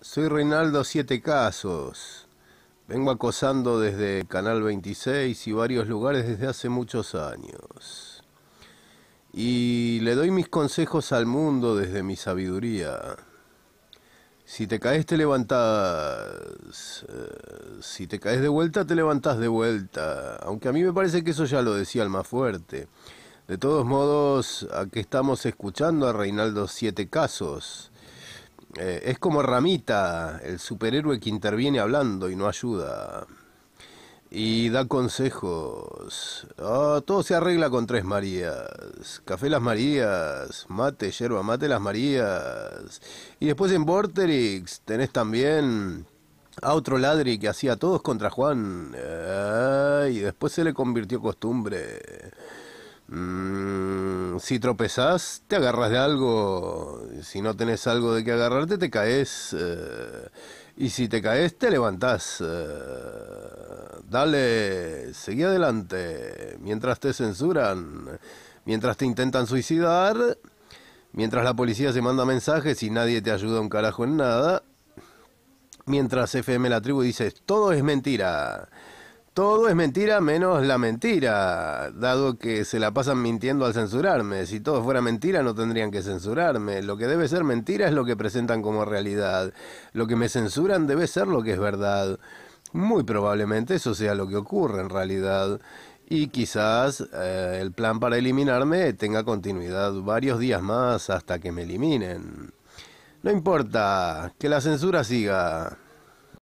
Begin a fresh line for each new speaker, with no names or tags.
soy Reinaldo Siete Casos. Vengo acosando desde Canal 26 y varios lugares desde hace muchos años. Y le doy mis consejos al mundo desde mi sabiduría. Si te caes te levantas, eh, Si te caes de vuelta te levantas de vuelta. Aunque a mí me parece que eso ya lo decía el más fuerte. De todos modos, aquí estamos escuchando a Reinaldo Siete Casos eh, es como Ramita, el superhéroe que interviene hablando y no ayuda. Y da consejos. Ah, todo se arregla con tres Marías. Café las Marías, mate, yerba mate las Marías. Y después en Vorterix tenés también a otro ladri que hacía todos contra Juan. y después se le convirtió costumbre si tropezás, te agarras de algo, si no tenés algo de qué agarrarte, te caes, eh, y si te caes, te levantás. Eh. dale, seguí adelante, mientras te censuran, mientras te intentan suicidar, mientras la policía se manda mensajes y nadie te ayuda un carajo en nada, mientras FM La Tribu dice, todo es mentira. Todo es mentira menos la mentira, dado que se la pasan mintiendo al censurarme. Si todo fuera mentira no tendrían que censurarme. Lo que debe ser mentira es lo que presentan como realidad. Lo que me censuran debe ser lo que es verdad. Muy probablemente eso sea lo que ocurre en realidad. Y quizás eh, el plan para eliminarme tenga continuidad varios días más hasta que me eliminen. No importa, que la censura siga.